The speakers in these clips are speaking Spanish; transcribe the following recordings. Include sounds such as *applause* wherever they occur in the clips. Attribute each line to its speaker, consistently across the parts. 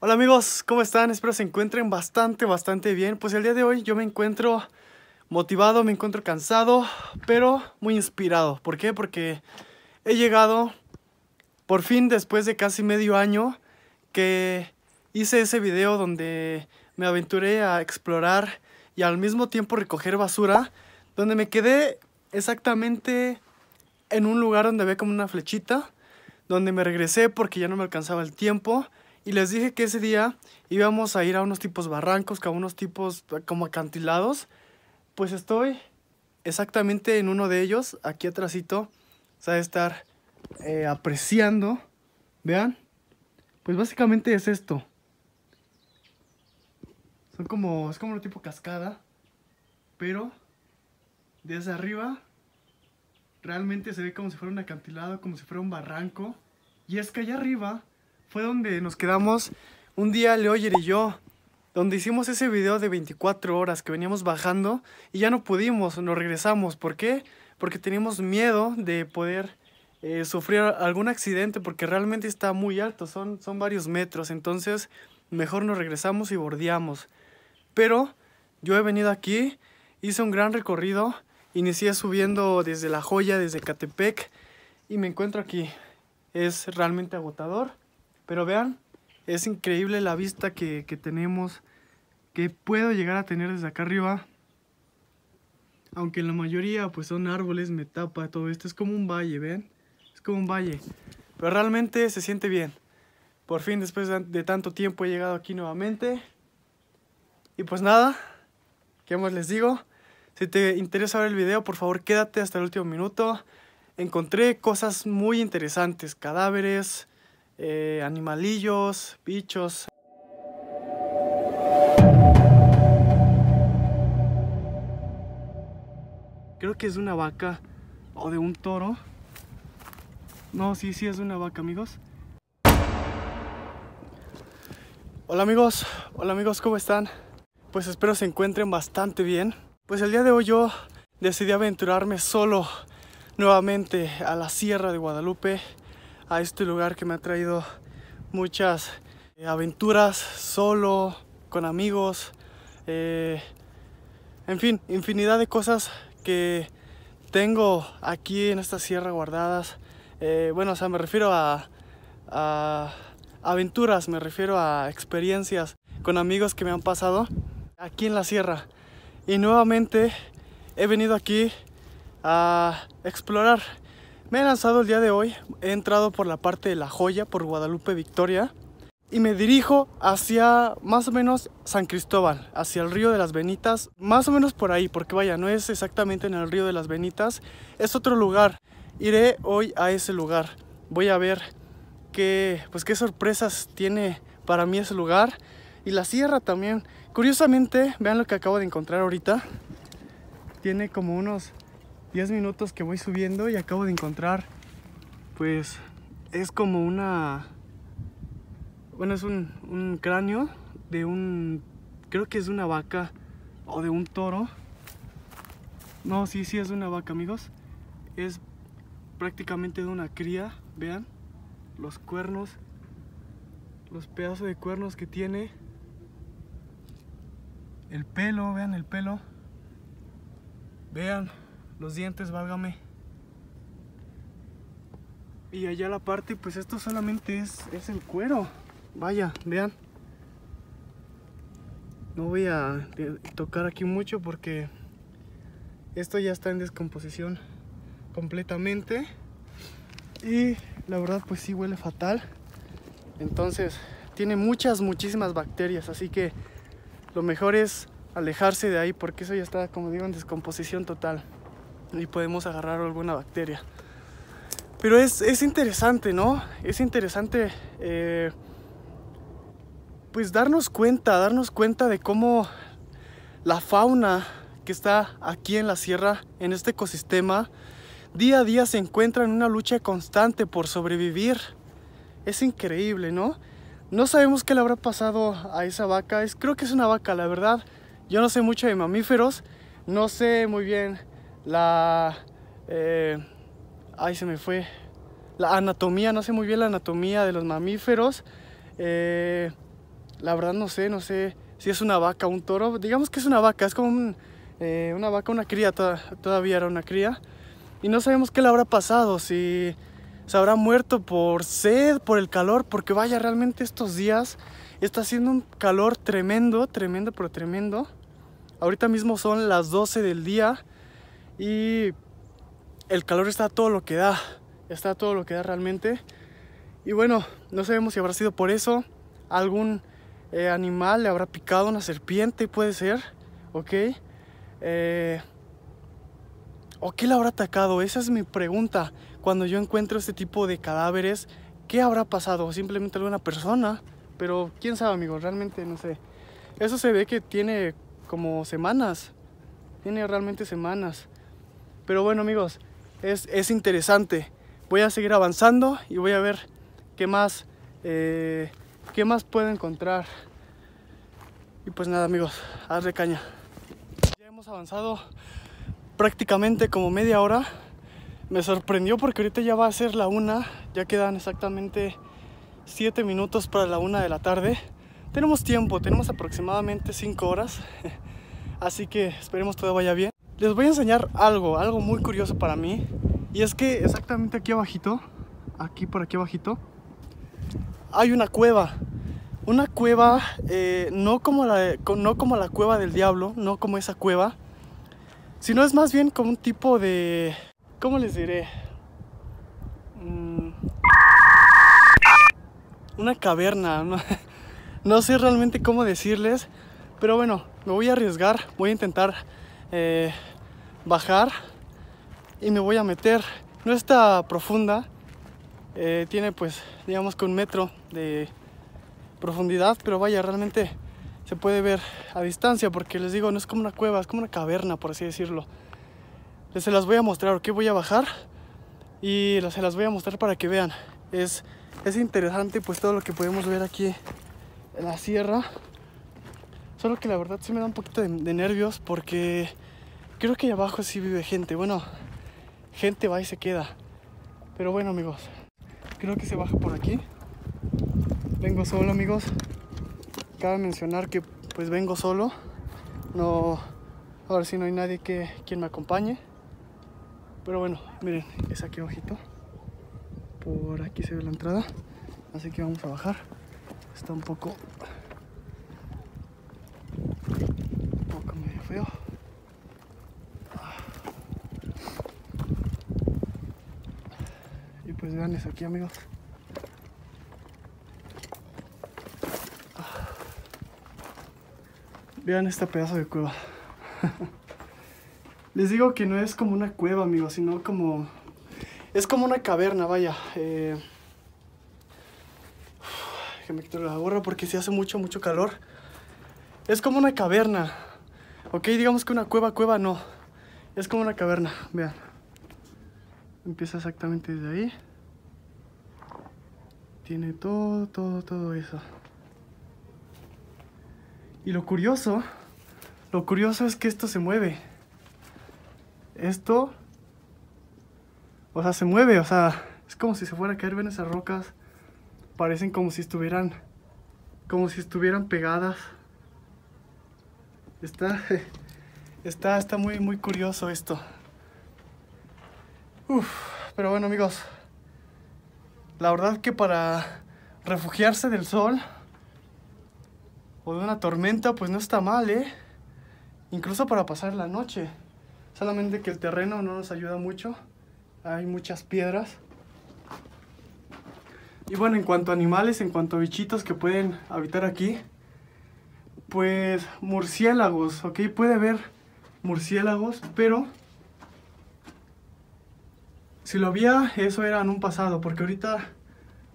Speaker 1: Hola amigos, ¿cómo están? Espero se encuentren bastante, bastante bien. Pues el día de hoy yo me encuentro motivado, me encuentro cansado, pero muy inspirado. ¿Por qué? Porque he llegado por fin después de casi medio año que hice ese video donde me aventuré a explorar y al mismo tiempo recoger basura, donde me quedé exactamente en un lugar donde había como una flechita, donde me regresé porque ya no me alcanzaba el tiempo y les dije que ese día íbamos a ir a unos tipos barrancos, a unos tipos como acantilados. Pues estoy exactamente en uno de ellos, aquí atrásito. Se estar eh, apreciando. Vean. Pues básicamente es esto. Son como, es como un tipo cascada. Pero desde arriba realmente se ve como si fuera un acantilado, como si fuera un barranco. Y es que allá arriba fue donde nos quedamos un día Leoyer y yo, donde hicimos ese video de 24 horas que veníamos bajando y ya no pudimos, nos regresamos. ¿Por qué? Porque teníamos miedo de poder eh, sufrir algún accidente porque realmente está muy alto, son, son varios metros, entonces mejor nos regresamos y bordeamos. Pero yo he venido aquí, hice un gran recorrido, inicié subiendo desde La Joya, desde Catepec y me encuentro aquí. Es realmente agotador. Pero vean, es increíble la vista que, tenemos, que puedo llegar a tener desde acá arriba. Aunque la mayoría pues son árboles, me tapa todo esto. Es como un valle, ¿ven? Es como un valle. Pero realmente se siente bien. Por fin, después de tanto tiempo, he llegado aquí nuevamente. Y pues nada, ¿qué más les digo? Si te interesa ver el video, por favor quédate hasta el último minuto. Encontré cosas muy interesantes, cadáveres, eh, animalillos, bichos. Creo que es de una vaca o de un toro. No, sí, sí, es una vaca, amigos. Hola amigos, hola amigos, ¿cómo están? Pues espero se encuentren bastante bien. Pues el día de hoy yo decidí aventurarme solo nuevamente a la Sierra de Guadalupe a este lugar que me ha traído muchas eh, aventuras solo, con amigos, eh, en fin, infinidad de cosas que tengo aquí en esta sierra guardadas. Eh, bueno, o sea, me refiero a, a aventuras, me refiero a experiencias con amigos que me han pasado aquí en la sierra. Y nuevamente he venido aquí a explorar me he lanzado el día de hoy, he entrado por la parte de La Joya, por Guadalupe Victoria, y me dirijo hacia más o menos San Cristóbal, hacia el río de las Benitas, más o menos por ahí, porque vaya, no es exactamente en el río de las Benitas, es otro lugar. Iré hoy a ese lugar. Voy a ver qué, pues qué sorpresas tiene para mí ese lugar y la sierra también. Curiosamente, vean lo que acabo de encontrar ahorita. Tiene como unos 10 minutos que voy subiendo y acabo de encontrar, pues es como una, bueno, es un, cráneo de un, creo que es de una vaca o de un toro. No, sí, sí es de una vaca, amigos. Es prácticamente de una cría, vean, los cuernos, los pedazos de cuernos que tiene. El pelo, vean el pelo. Vean, los dientes, válgame. Y allá la parte, pues esto solamente es, es el cuero. Vaya, vean. No voy a eh, tocar aquí mucho porque esto ya está en descomposición completamente. Y la verdad, pues sí huele fatal. Entonces, tiene muchas, muchísimas bacterias. Así que lo mejor es alejarse de ahí porque eso ya está, como digo, en descomposición total y podemos agarrar alguna bacteria. Pero es, interesante, ¿no? Es interesante eh, pues darnos cuenta, darnos cuenta de cómo la fauna que está aquí en la sierra, en este ecosistema, día a día se encuentra en una lucha constante por sobrevivir. Es increíble, ¿no? No sabemos qué le habrá pasado a esa vaca. Es, creo que es una vaca, la verdad. Yo no sé mucho de mamíferos. No sé muy bien la... Eh, ay, se me fue. La anatomía, no sé muy bien la anatomía de los mamíferos. Eh, la verdad no sé, no sé si es una vaca, o un toro. Digamos que es una vaca, es como eh, una vaca, una cría, todavía era una cría. Y no sabemos qué le habrá pasado, si se habrá muerto por sed, por el calor, porque vaya, realmente estos días está haciendo un calor tremendo, tremendo, pero tremendo. Ahorita mismo son las 12 del día y el calor está todo lo que da, está todo lo que da realmente. Y bueno, no sabemos si habrá sido por eso, algún eh, animal le habrá picado una serpiente, puede ser, ¿ok? Eh, ¿O qué le habrá atacado? Esa es mi pregunta. Cuando yo encuentro este tipo de cadáveres, ¿qué habrá pasado? Simplemente alguna persona, pero quién sabe, amigo, realmente no sé. Eso se ve que tiene como semanas, tiene realmente semanas. Pero bueno amigos, es, interesante. Voy a seguir avanzando y voy a ver qué más, eh, qué más puedo encontrar. Y pues nada amigos, hazle caña. Ya hemos avanzado prácticamente como media hora. Me sorprendió porque ahorita ya va a ser la una. Ya quedan exactamente 7 minutos para la una de la tarde. Tenemos tiempo, tenemos aproximadamente 5 horas. *laughs* Así que esperemos todo vaya bien les voy a enseñar algo, algo muy curioso para mí. Y es que exactamente aquí abajito, aquí por aquí abajito, hay una cueva. Una cueva, eh, no, como la, no como la cueva del diablo, no como esa cueva, sino es más bien como un tipo de... ¿Cómo les diré? Mm. una caverna, *laughs* no, sé realmente cómo decirles, pero bueno, me voy a arriesgar, voy a intentar eh, bajar y me voy a meter. No está profunda, eh, tiene pues digamos que un metro de profundidad, pero vaya, realmente se puede ver a distancia porque les digo, no es como una cueva, es como una caverna, por así decirlo. Les se las voy a mostrar, ok, voy a bajar y se las voy a mostrar para que vean. Es, es interesante pues todo lo que podemos ver aquí en la sierra. Solo que la verdad si me da un poquito de nervios porque Creo que ahí abajo sí vive gente. Bueno, gente va y se queda. Pero bueno, amigos, creo que se baja por aquí. Vengo solo, amigos. Cabe mencionar que pues vengo solo. No, ver si no hay nadie que quien me acompañe. Pero bueno, miren, es aquí abajito. Por aquí se ve la entrada. Así que vamos a bajar. Está un poco Pues vean aquí, amigos. Vean este pedazo de cueva. *laughs* Les digo que no es como una cueva, amigos, sino como... Es como una caverna, vaya. Eh... que me quito la gorra porque si hace mucho, mucho calor. Es como una caverna. Ok, digamos que una cueva, cueva no. Es como una caverna, vean. Empieza exactamente desde ahí. Tiene todo, todo, todo eso. Y lo curioso, lo curioso es que esto se mueve. Esto, o sea, se mueve, o sea, es como si se fuera a caer, ven esas rocas. Parecen como si estuvieran, como si estuvieran pegadas. Está, *laughs* está, está muy, muy curioso esto. Uf, pero bueno amigos, la verdad que para refugiarse del sol o de una tormenta, pues no está mal, ¿eh? Incluso para pasar la noche. Solamente que el terreno no nos ayuda mucho. Hay muchas piedras. Y bueno, en cuanto a animales, en cuanto a bichitos que pueden habitar aquí, pues murciélagos, ¿ok? Puede haber murciélagos, pero si lo había, eso era en un pasado, porque ahorita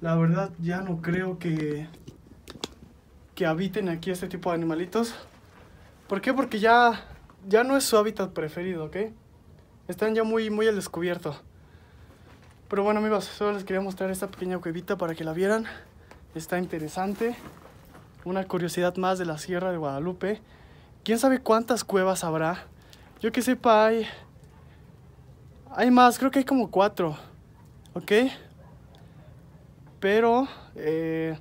Speaker 1: la verdad ya no creo que, que habiten aquí este tipo de animalitos. ¿Por qué? Porque ya, ya no es su hábitat preferido, ¿ok? Están ya muy, muy al descubierto. Pero bueno amigos, solo les quería mostrar esta pequeña cuevita para que la vieran. Está interesante. Una curiosidad más de la Sierra de Guadalupe. ¿Quién sabe cuántas cuevas habrá? Yo que sepa hay hay más, creo que hay como cuatro. ¿Ok? Pero eh,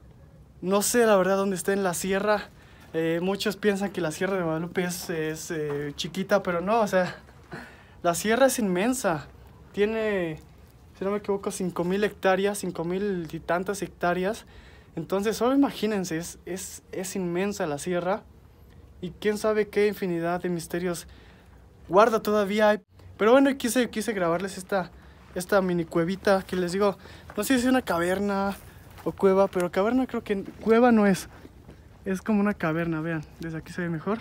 Speaker 1: no sé la verdad dónde está en la sierra. Eh, muchos piensan que la sierra de Guadalupe es, eh, chiquita, pero no, o sea, la sierra es inmensa. Tiene, si no me equivoco, 5.000 hectáreas, 5.000 y tantas hectáreas. Entonces, solo imagínense, es, es, es inmensa la sierra. Y quién sabe qué infinidad de misterios guarda todavía. Pero bueno, quise, quise grabarles esta, esta mini cuevita que les digo, no sé si es una caverna o cueva, pero caverna creo que cueva no es. Es como una caverna, vean, desde aquí se ve mejor.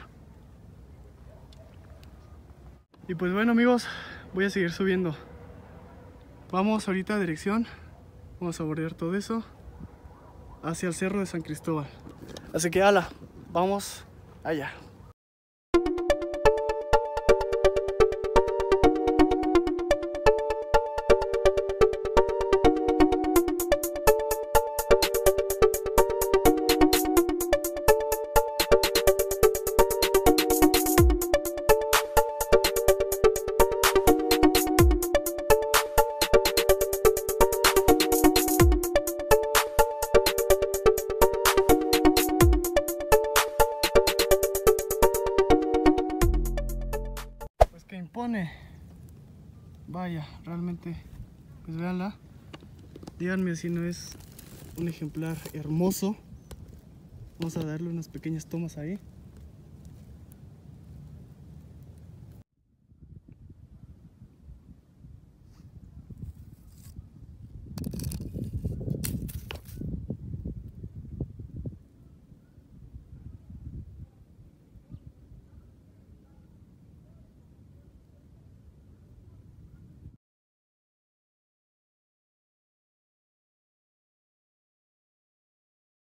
Speaker 1: Y pues bueno amigos, voy a seguir subiendo. Vamos ahorita a dirección, vamos a bordear todo eso, hacia el cerro de San Cristóbal. Así que ala, vamos allá. Vaya, realmente, pues véanla. Díganme si no es un ejemplar hermoso. Vamos a darle unas pequeñas tomas ahí.